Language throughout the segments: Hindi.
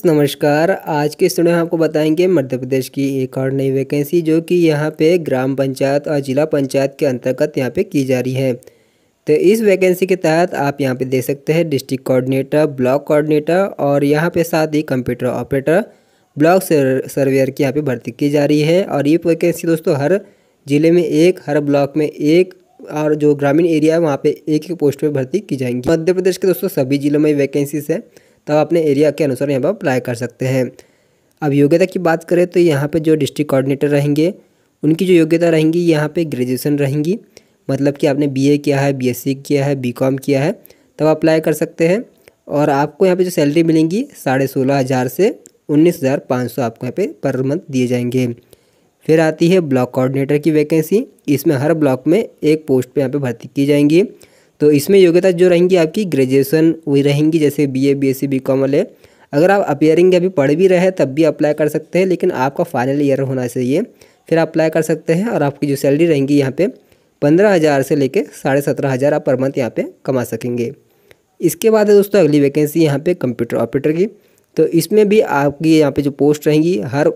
फ्रेंड्स नमस्कार आज के स्टूडियो में आपको बताएंगे मध्य प्रदेश की एक और नई वैकेंसी जो कि यहाँ पे ग्राम पंचायत और जिला पंचायत के अंतर्गत यहाँ पे की जा रही है तो इस वैकेंसी के तहत आप यहाँ पे देख सकते हैं डिस्ट्रिक्ट कोऑर्डिनेटर ब्लॉक कोऑर्डिनेटर और यहाँ पे साथ ही कंप्यूटर ऑपरेटर ब्लॉक सर्वेयर की यहाँ पर भर्ती की जा रही है और ये वैकेंसी दोस्तों हर ज़िले में एक हर ब्लॉक में एक और जो ग्रामीण एरिया है वहाँ पर एक एक पोस्ट पर भर्ती की जाएंगी मध्य प्रदेश के दोस्तों सभी जिलों में वैकेंसीज है तो आप अपने एरिया के अनुसार यहाँ पर अप्लाई कर सकते हैं अब योग्यता की बात करें तो यहाँ पर जो डिस्ट्रिक्ट कोऑर्डिनेटर रहेंगे उनकी जो योग्यता रहेंगी यहाँ पर ग्रेजुएसन रहेंगी मतलब कि आपने बी किया है बी किया है बी किया है तब अप्लाई कर सकते हैं और आपको यहाँ पर जो सैलरी मिलेंगी साढ़े सोलह हज़ार से उन्नीस हज़ार पाँच सौ आपको यहाँ पे पर मंथ दिए जाएंगे फिर आती है ब्लॉक कोऑर्डिनेटर की वैकेंसी इसमें हर ब्लॉक में एक पोस्ट पे यहाँ पे भर्ती की जाएंगी तो इसमें योग्यता जो रहेंगी आपकी ग्रेजुएसन वही रहेंगी जैसे B A B S C B com वाले अगर आप अपेयरिंग अभी पढ़ भी रहे तब भी अप्लाई कर सकते हैं लेकिन आपका फाइनल ईयर होना चाहिए फिर अप्लाई कर सकते हैं और आपकी जो सैलरी रहेंगी यहाँ पर पंद्रह हज़ार से लेकर साढ़े सत्रह हज़ार आप पर मंथ यहाँ पर कमा सकेंगे इसके बाद है दोस्तों अगली वैकेंसी यहाँ पर कंप्यूटर ऑपरेटर की तो इसमें भी आपकी यहाँ पर जो पोस्ट रहेंगी हर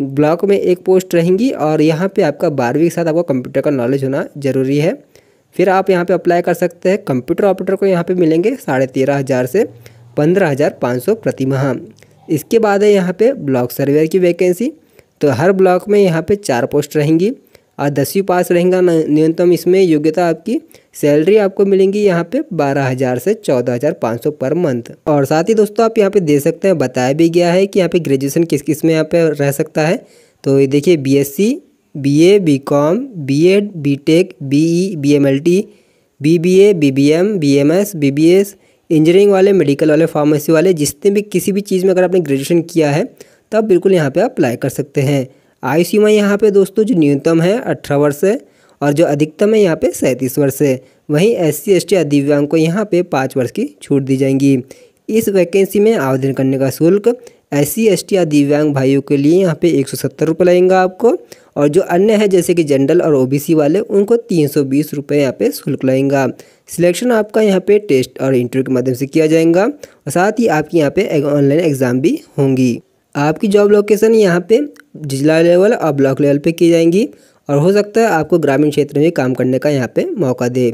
ब्लॉक में एक पोस्ट रहेंगी और यहाँ पे आपका बारहवीं के साथ आपको कंप्यूटर का नॉलेज होना ज़रूरी है फिर आप यहाँ पे अप्लाई कर सकते हैं कंप्यूटर ऑपरेटर को यहाँ पे मिलेंगे साढ़े तेरह हज़ार से पंद्रह हज़ार पाँच सौ प्रति माह इसके बाद है यहाँ पे ब्लॉक सर्वेयर की वैकेंसी तो हर ब्लॉक में यहाँ पे चार पोस्ट रहेंगी और दसवीं पास रहेगा न्यूनतम इसमें योग्यता आपकी सैलरी आपको मिलेंगी यहाँ पे बारह हज़ार से चौदह हज़ार पाँच सौ पर मंथ और साथ ही दोस्तों आप यहाँ पे दे सकते हैं बताया भी गया है कि यहाँ पे ग्रेजुएशन किस किस में यहाँ पे रह सकता है तो देखिए BSc BA BCom BEd BTech BE BMLT BBA BBM BMS BBS engineering वाले मेडिकल वाले फार्मेसी वाले जिसने भी किसी भी चीज़ में अगर आपने ग्रेजुएशन किया है तो आप बिल्कुल यहाँ पे अप्लाई कर सकते हैं आयु सीमा यहाँ पे दोस्तों जो न्यूनतम है अठारह वर्ष है और जो अधिकतम है यहाँ पे सैंतीस वर्ष है वहीं एस सी एस टी दिव्यांग को यहाँ पे पाँच वर्ष की छूट दी जाएंगी इस वैकेंसी में आवेदन करने का शुल्क एस सी एस टी या दिव्यांग भाइयों के लिए यहाँ पे एक सौ सत्तर रुपये लगेगा आपको और जो अन्य है जैसे कि जनरल और ओबीसी वाले उनको तीन सौ बीस रुपये यहाँ पे शुल्क लगेगा सिलेक्शन आपका यहाँ पे टेस्ट और इंटरव्यू के माध्यम से किया जाएगा और साथ ही आपकी यहाँ पे ऑनलाइन एग्ज़ाम भी होंगी आपकी जॉब लोकेशन यहाँ पे जिला लेवल और ब्लॉक लेवल पर की जाएंगी और हो सकता है आपको ग्रामीण क्षेत्र में काम करने का यहाँ पर मौका दे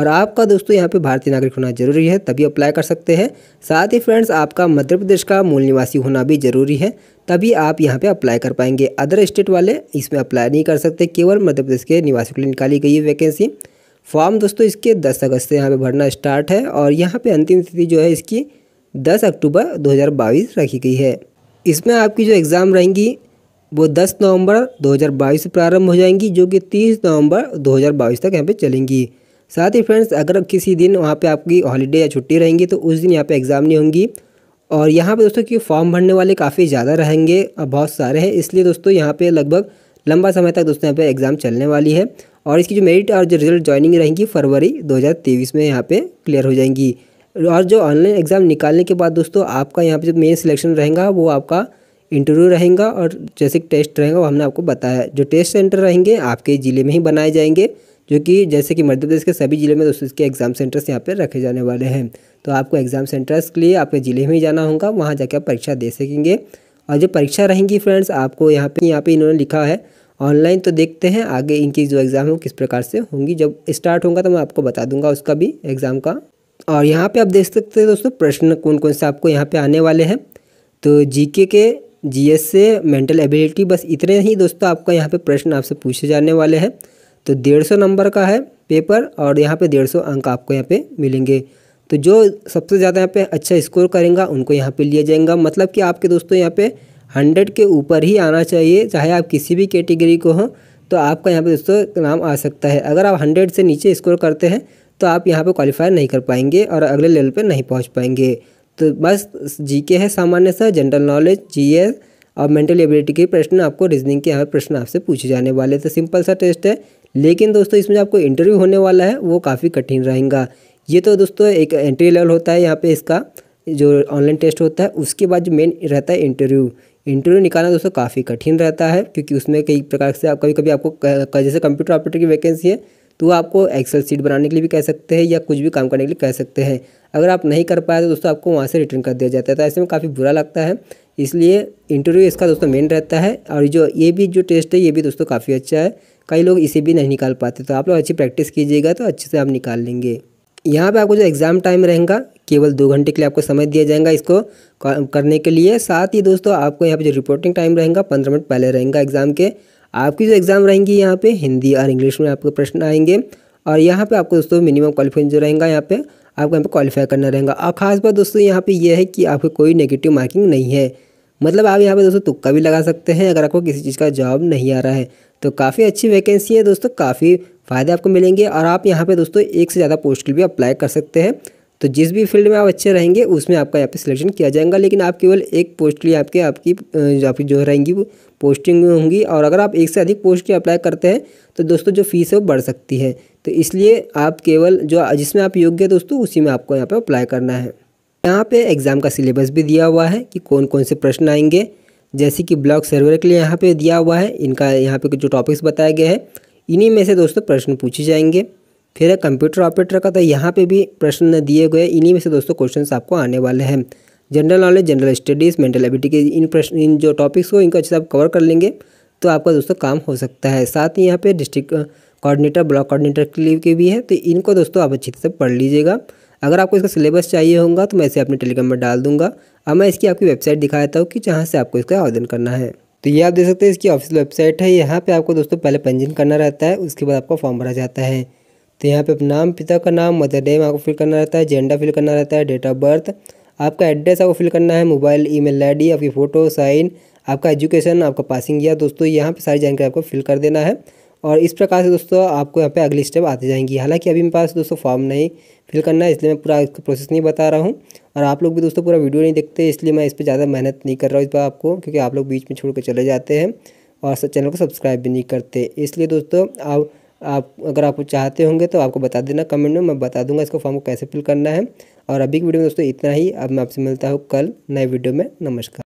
और आपका दोस्तों यहाँ पे भारतीय नागरिक होना जरूरी है तभी अप्लाई कर सकते हैं साथ ही फ्रेंड्स आपका मध्य प्रदेश का मूल निवासी होना भी जरूरी है तभी आप यहाँ पे अप्लाई कर पाएंगे अदर स्टेट वाले इसमें अप्लाई नहीं कर सकते केवल मध्य प्रदेश के निवासी के लिए निकाली गई है वैकेंसी फॉर्म दोस्तों इसके दस अगस्त से यहाँ पर भरना स्टार्ट है और यहाँ पर अंतिम तिथि जो है इसकी दस अक्टूबर दो रखी गई है इसमें आपकी जो एग्ज़ाम रहेंगी वो 10 नवंबर 2022 से प्रारंभ हो जाएंगी जो कि 30 नवंबर 2022 तक यहाँ पे चलेंगी साथ ही फ्रेंड्स अगर किसी दिन वहाँ पे आपकी हॉलीडे या छुट्टी रहेंगी तो उस दिन यहाँ पे एग्ज़ाम नहीं होंगी और यहाँ पे दोस्तों की फॉर्म भरने वाले काफ़ी ज़्यादा रहेंगे और बहुत सारे हैं इसलिए दोस्तों यहाँ पे लगभग लंबा समय तक दोस्तों यहाँ पे एग्ज़ाम चलने वाली है और इसकी जो मेरिट और जो रिजल्ट ज्वाइनिंग रहेंगी फरवरी 2023 में यहाँ पे क्लियर हो जाएंगी और जो ऑनलाइन एग्ज़ाम निकालने के बाद दोस्तों आपका यहाँ पे जो मेन सिलेक्शन रहेगा वो आपका इंटरव्यू रहेगा और जैसे टेस्ट रहेगा वो हमने आपको बताया जो टेस्ट सेंटर रहेंगे आपके ज़िले में ही बनाए जाएंगे जो कि जैसे कि मध्य प्रदेश के सभी ज़िले में दोस्तों इसके एग्ज़ाम सेंटर्स यहाँ पर रखे जाने वाले हैं तो आपको एग्ज़ाम सेंटर्स के लिए आपके ज़िले में ही जाना होगा वहाँ जाकर आप परीक्षा दे सकेंगे और जो परीक्षा रहेंगी फ्रेंड्स आपको यहाँ पे यहाँ पे इन्होंने लिखा है ऑनलाइन तो देखते हैं आगे इनकी जो एग्ज़ाम है वो किस प्रकार से होंगी जब स्टार्ट होगा तो मैं आपको बता दूंगा उसका भी एग्ज़ाम का और यहाँ पे आप देख सकते हैं दोस्तों प्रश्न कौन कौन से आपको यहाँ पे आने वाले हैं तो जीके के जीएस से मेंटल एबिलिटी बस इतने ही दोस्तों आपका यहाँ पे प्रश्न आपसे पूछे जाने वाले हैं तो डेढ़ सौ नंबर का है पेपर और यहाँ पे डेढ़ सौ अंक आपको यहाँ पे मिलेंगे तो जो सबसे ज़्यादा यहाँ पे अच्छा स्कोर करेंगे उनको यहाँ पे लिया जाएगा मतलब कि आपके दोस्तों यहाँ पे हंड्रेड के ऊपर ही आना चाहिए चाहे आप किसी भी कैटेगरी को हों तो आपका यहाँ पे दोस्तों नाम आ सकता है अगर आप हंड्रेड से नीचे स्कोर करते हैं तो आप यहाँ पर क्वालिफाई नहीं कर पाएंगे और अगले लेवल पर नहीं पहुँच पाएंगे तो बस जी है सामान्य सा जनरल नॉलेज जी और मेंटल एबिलिटी के प्रश्न आपको रीजनिंग के यहाँ प्रश्न आपसे पूछे जाने वाले तो सिंपल सा टेस्ट है लेकिन दोस्तों इसमें आपको इंटरव्यू होने वाला है वो काफ़ी कठिन रहेगा ये तो दोस्तों एक एंट्री लेवल होता है यहाँ पे इसका जो ऑनलाइन टेस्ट होता है उसके बाद जो मेन रहता है इंटरव्यू इंटरव्यू निकालना दोस्तों काफ़ी कठिन रहता है क्योंकि उसमें कई प्रकार से आप कभी कभी आपको जैसे कंप्यूटर ऑपरेटर की वैकेंसी है तो आपको एक्सेल सीट बनाने के लिए भी कह सकते हैं या कुछ भी काम करने के लिए कह सकते हैं अगर आप नहीं कर पाए तो दोस्तों आपको वहाँ से रिटर्न कर दिया जाता है तो ऐसे में काफ़ी बुरा लगता है इसलिए इंटरव्यू इसका दोस्तों मेन रहता है और जो ये भी जो टेस्ट है ये भी दोस्तों काफ़ी अच्छा है कई लोग इसे भी नहीं निकाल पाते तो आप लोग अच्छी प्रैक्टिस कीजिएगा तो अच्छे से आप निकाल लेंगे यहाँ पे आपको जो एग्ज़ाम टाइम रहेगा केवल दो घंटे के लिए आपको समय दिया जाएगा इसको करने के लिए साथ ही दोस्तों आपको यहाँ पे जो रिपोर्टिंग टाइम रहेगा पंद्रह मिनट पहले रहेगा एग्ज़ाम के आपकी जो एग्ज़ाम रहेंगी यहाँ पे हिंदी और इंग्लिश में आपके प्रश्न आएंगे और यहाँ पे आपको दोस्तों मिनिमम क्वालिफाइन जो रहेगा यहाँ पर आपको यहाँ पर क्वालिफाई करना रहेगा और ख़ास बात दोस्तों यहाँ पर यह है कि आपको कोई नेगेटिव मार्किंग नहीं है मतलब आप यहाँ पे दोस्तों तुक्का भी लगा सकते हैं अगर आपको किसी चीज़ का जॉब नहीं आ रहा है तो काफ़ी अच्छी वैकेंसी है दोस्तों काफ़ी फ़ायदे आपको मिलेंगे और आप यहाँ पे दोस्तों एक से ज़्यादा पोस्ट के लिए अप्लाई कर सकते हैं तो जिस भी फील्ड में आप अच्छे रहेंगे उसमें आपका यहाँ पे सिलेक्शन किया जाएगा लेकिन आप केवल एक पोस्ट के लिए आपके आपकी आपकी जो रहेंगी वो पोस्टिंग होंगी और अगर आप एक से अधिक पोस्ट के अप्लाई करते हैं तो दोस्तों जो फीस है वो बढ़ सकती है तो इसलिए आप केवल जो जिसमें आप योग्य दोस्तों उसी में आपको यहाँ पर अप्लाई करना है यहाँ पर एग्ज़ाम का सिलेबस भी दिया हुआ है कि कौन कौन से प्रश्न आएंगे जैसे कि ब्लॉग सर्वर के लिए यहाँ पे दिया हुआ है इनका यहाँ पे जो टॉपिक्स बताया गया है इन्हीं में से दोस्तों प्रश्न पूछे जाएंगे फिर है कंप्यूटर ऑपरेटर का तो यहाँ पे भी प्रश्न दिए गए इन्हीं में से दोस्तों क्वेश्चन आपको आने वाले हैं general knowledge general studies mental ability के इन प्रश्न इन जो टॉपिक्स को इनको अच्छे से आप कवर कर लेंगे तो आपका दोस्तों काम हो सकता है साथ ही यहाँ पे डिस्ट्रिक्ट कोऑर्डिनेटर ब्लॉक कोऑर्डिनेटर के लिए के भी है तो इनको दोस्तों आप अच्छे से पढ़ लीजिएगा अगर आपको इसका सिलेबस चाहिए होगा तो मैं इसे अपने टेलीग्राम में डाल दूंगा अब मैं इसकी आपकी वेबसाइट दिखा देता हूँ कि जहाँ से आपको इसका आवेदन करना है तो ये आप देख सकते हैं इसकी ऑफिशियल वेबसाइट है यहाँ पर आपको दोस्तों पहले पंजीन करना रहता है उसके बाद आपका फॉर्म भरा जाता है तो यहाँ पर नाम पिता का नाम मदर नेम आपको फिल करना रहता है जेंडर फिल करना रहता है डेट ऑफ बर्थ आपका एड्रेस आपको फिल करना है मोबाइल ईमेल आईडी आपकी फ़ोटो साइन आपका एजुकेशन आपका पासिंग या दोस्तों यहाँ पे सारी जानकारी आपको फिल कर देना है और इस प्रकार से दोस्तों आपको यहाँ पे अगली स्टेप आती जाएंगी हालांकि अभी मेरे पास दोस्तों फॉर्म नहीं फिल करना है इसलिए मैं पूरा इसका प्रोसेस नहीं बता रहा हूँ और आप लोग भी दोस्तों पूरा वीडियो नहीं देखते इसलिए मैं इस पर ज़्यादा मेहनत नहीं कर रहा हूँ इस बार आपको क्योंकि आप लोग बीच में छोड़ कर चले जाते हैं और चैनल को सब्सक्राइब भी नहीं करते इसलिए दोस्तों आप आप अगर आप चाहते होंगे तो आपको बता देना कमेंट में मैं बता दूंगा इसको फॉर्म को कैसे फिल करना है और अभी की वीडियो में दोस्तों इतना ही अब मैं आपसे मिलता हूँ कल नए वीडियो में नमस्कार